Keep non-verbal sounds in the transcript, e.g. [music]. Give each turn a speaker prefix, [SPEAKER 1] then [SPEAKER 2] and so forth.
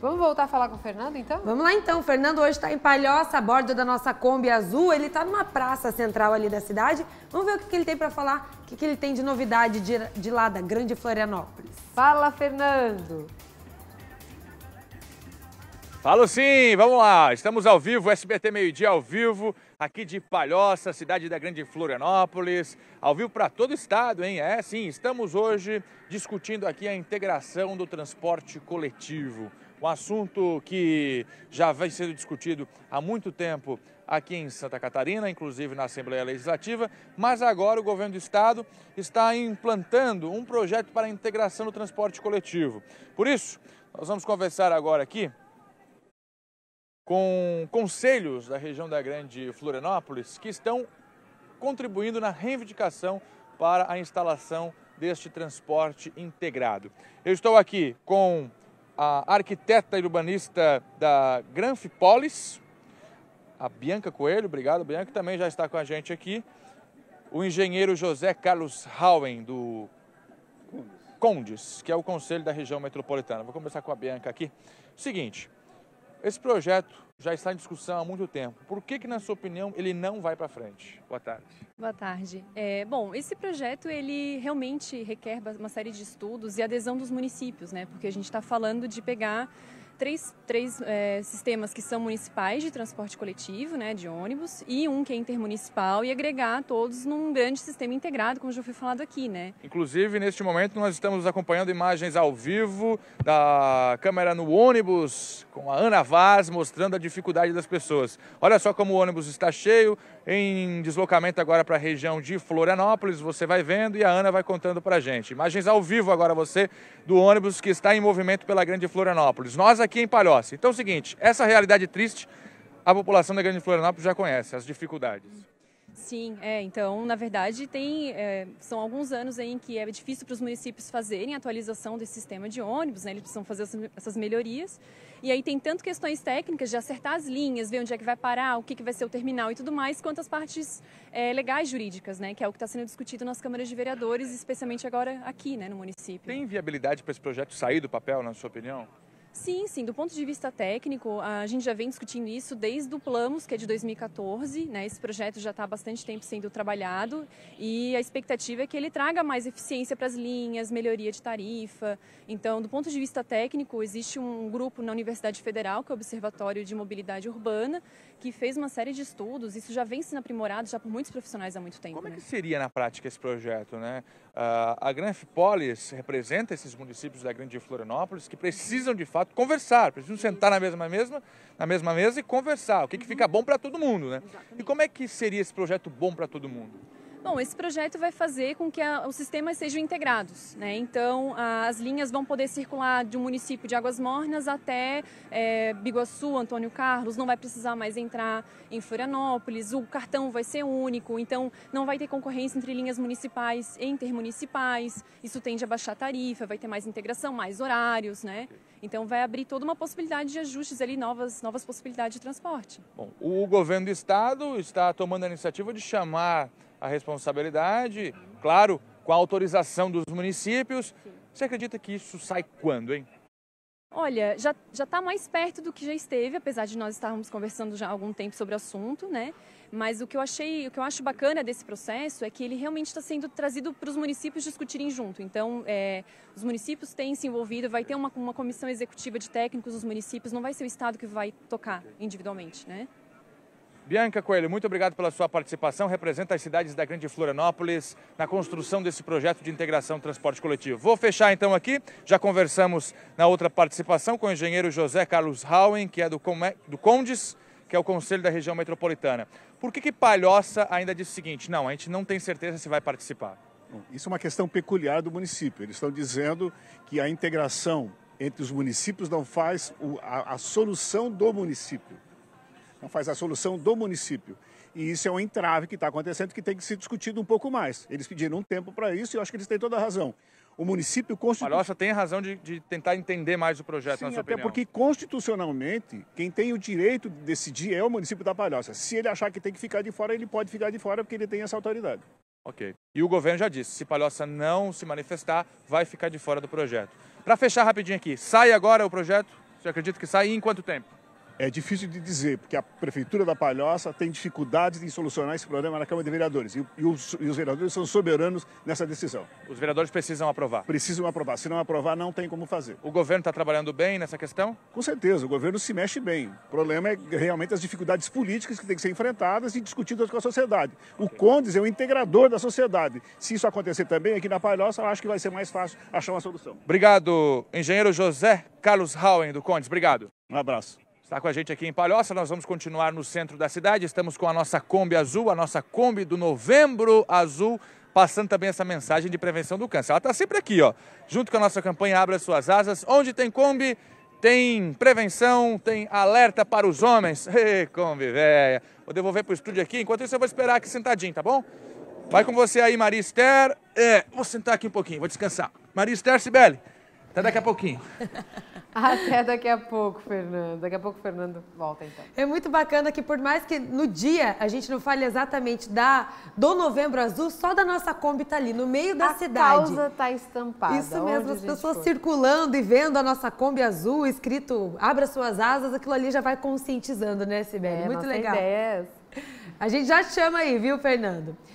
[SPEAKER 1] Vamos voltar a falar com o Fernando, então? Vamos lá, então. O Fernando hoje está em Palhoça, a bordo da nossa Kombi Azul. Ele está numa praça central ali da cidade. Vamos ver o que, que ele tem para falar, o que, que ele tem de novidade de, de lá da Grande Florianópolis. Fala, Fernando!
[SPEAKER 2] Falo sim, vamos lá. Estamos ao vivo, SBT Meio Dia ao vivo, aqui de Palhoça, cidade da Grande Florianópolis. Ao vivo para todo o estado, hein? É, sim, estamos hoje discutindo aqui a integração do transporte coletivo um assunto que já vem sendo discutido há muito tempo aqui em Santa Catarina, inclusive na Assembleia Legislativa, mas agora o governo do estado está implantando um projeto para a integração do transporte coletivo. Por isso, nós vamos conversar agora aqui com conselhos da região da Grande Florianópolis que estão contribuindo na reivindicação para a instalação deste transporte integrado. Eu estou aqui com a arquiteta e urbanista da Polis, a Bianca Coelho, obrigado Bianca, que também já está com a gente aqui, o engenheiro José Carlos Howen, do Condes, que é o Conselho da Região Metropolitana. Vou começar com a Bianca aqui. Seguinte, esse projeto já está em discussão há muito tempo. Por que, que na sua opinião, ele não vai para frente? Boa tarde.
[SPEAKER 1] Boa tarde. É, bom, esse projeto ele realmente requer uma série de estudos e adesão dos municípios, né? Porque a gente está falando de pegar três, três é, sistemas que são municipais de transporte coletivo, né, de ônibus, e um que é intermunicipal e agregar todos num grande sistema integrado, como já foi falado aqui, né?
[SPEAKER 2] Inclusive, neste momento, nós estamos acompanhando imagens ao vivo da câmera no ônibus com a Ana Vaz mostrando a dificuldade das pessoas. Olha só como o ônibus está cheio, em deslocamento agora para a região de Florianópolis, você vai vendo e a Ana vai contando para a gente. Imagens ao vivo agora você do ônibus que está em movimento pela Grande Florianópolis. Nós aqui aqui em Palhoça. Então é o seguinte, essa realidade triste a população da Grande Florianópolis já conhece, as dificuldades.
[SPEAKER 1] Sim, é, então, na verdade, tem, é, são alguns anos em que é difícil para os municípios fazerem a atualização desse sistema de ônibus, né, eles precisam fazer essas melhorias. E aí tem tanto questões técnicas de acertar as linhas, ver onde é que vai parar, o que, que vai ser o terminal e tudo mais, quanto as partes é, legais jurídicas, né, que é o que está sendo discutido nas câmaras de vereadores, especialmente agora aqui né, no município.
[SPEAKER 2] Tem viabilidade para esse projeto sair do papel, na sua opinião?
[SPEAKER 1] Sim, sim. Do ponto de vista técnico, a gente já vem discutindo isso desde o Plamos, que é de 2014. Né? Esse projeto já está há bastante tempo sendo trabalhado e a expectativa é que ele traga mais eficiência para as linhas, melhoria de tarifa. Então, do ponto de vista técnico, existe um grupo na Universidade Federal, que é o Observatório de Mobilidade Urbana, que fez uma série de estudos. Isso já vem sendo aprimorado já por muitos profissionais há muito tempo. Como é né? que
[SPEAKER 2] seria na prática esse projeto? Né? Uh, a Polis representa esses municípios da Grande Florianópolis que precisam, de fato, conversar, precisam sentar na mesma, mesma, na mesma mesa e conversar, o que, que fica bom para todo mundo. Né? E como é que seria esse projeto bom para todo mundo?
[SPEAKER 1] Bom, esse projeto vai fazer com que a, os sistemas sejam integrados. Né? Então, a, as linhas vão poder circular de um município de Águas Mornas até é, Biguaçu, Antônio Carlos, não vai precisar mais entrar em Florianópolis, o cartão vai ser único, então não vai ter concorrência entre linhas municipais e intermunicipais, isso tende a baixar a tarifa, vai ter mais integração, mais horários, né? Então, vai abrir toda uma possibilidade de ajustes ali, novas, novas possibilidades de transporte.
[SPEAKER 2] Bom, o governo do estado está tomando a iniciativa de chamar a responsabilidade, claro, com a autorização dos municípios. Você acredita que isso sai quando, hein?
[SPEAKER 1] Olha, já está mais perto do que já esteve, apesar de nós estarmos conversando já há algum tempo sobre o assunto, né? Mas o que eu achei, o que eu acho bacana desse processo é que ele realmente está sendo trazido para os municípios discutirem junto. Então, é, os municípios têm se envolvido, vai ter uma, uma comissão executiva de técnicos dos municípios, não vai ser o Estado que vai tocar individualmente, né?
[SPEAKER 2] Bianca Coelho, muito obrigado pela sua participação. Representa as cidades da Grande Florianópolis na construção desse projeto de integração transporte coletivo. Vou fechar então aqui. Já conversamos na outra participação com o engenheiro José Carlos Howen, que é do, Come... do Condes, que é o Conselho da Região Metropolitana. Por que, que Palhoça ainda diz o seguinte? Não, a gente não tem certeza se vai participar.
[SPEAKER 3] Isso é uma questão peculiar do município. Eles estão dizendo que a integração entre os municípios não faz a, a solução do município não faz a solução do município. E isso é um entrave que está acontecendo que tem que ser discutido um pouco mais. Eles pediram um tempo para isso e eu acho que eles têm toda a razão. O município constitucional. Palhoça
[SPEAKER 2] tem razão de, de,
[SPEAKER 3] tentar entender mais o projeto, Sim, na sua até opinião. porque constitucionalmente, quem tem o direito de decidir é o município da Palhoça. Se ele achar que tem que ficar de fora, ele pode ficar de fora porque ele tem essa autoridade.
[SPEAKER 2] Ok. E o governo já disse, se Palhoça não se manifestar, vai ficar de fora do projeto. Para fechar rapidinho aqui, sai agora o projeto? Você acredita que sai e em quanto tempo?
[SPEAKER 3] É difícil de dizer, porque a Prefeitura da Palhoça tem dificuldades em solucionar esse problema na Câmara de Vereadores. E, e, os, e, os, vereadores são soberanos nessa decisão. Os vereadores precisam aprovar? Precisam aprovar. Se não aprovar, não tem como fazer. O governo está trabalhando bem nessa questão? Com certeza, o governo se mexe bem. O problema é realmente as dificuldades políticas que têm que ser enfrentadas e discutidas com a sociedade. O okay. Condes é um integrador da sociedade. Se isso acontecer também aqui na Palhoça, eu acho que vai ser mais fácil achar uma solução.
[SPEAKER 2] Obrigado, engenheiro José Carlos Howen, do Condes. Obrigado. Um abraço. Está com a gente aqui em Palhoça, nós vamos continuar no centro da cidade. Estamos com a nossa Kombi Azul, a nossa Kombi do Novembro Azul, passando também essa mensagem de prevenção do câncer. Ela está sempre aqui, ó, junto com a nossa campanha Abra Suas Asas. Onde tem Kombi, tem prevenção, tem alerta para os homens. [laughs] Ei, Kombi, véia. Vou devolver para o estúdio aqui, enquanto isso eu vou esperar aqui sentadinho, tá bom? Vai com você aí, Maria Esther. É, vou sentar aqui um pouquinho, vou descansar. Maria Esther Sibeli, até daqui a pouquinho. [laughs]
[SPEAKER 3] Até daqui a
[SPEAKER 1] pouco, Fernando. Daqui a pouco o Fernando volta, então. É muito bacana que, por mais que no dia a gente não fale exatamente da do Novembro Azul, só da nossa Kombi tá ali, no meio da a cidade. A causa
[SPEAKER 3] está estampada. Isso mesmo, as pessoas
[SPEAKER 1] circulando e vendo a nossa Kombi Azul escrito Abra Suas Asas, aquilo ali já vai conscientizando, né, Sibeli? É, muito legal. Ideia é essa. A gente já chama aí, viu, Fernando?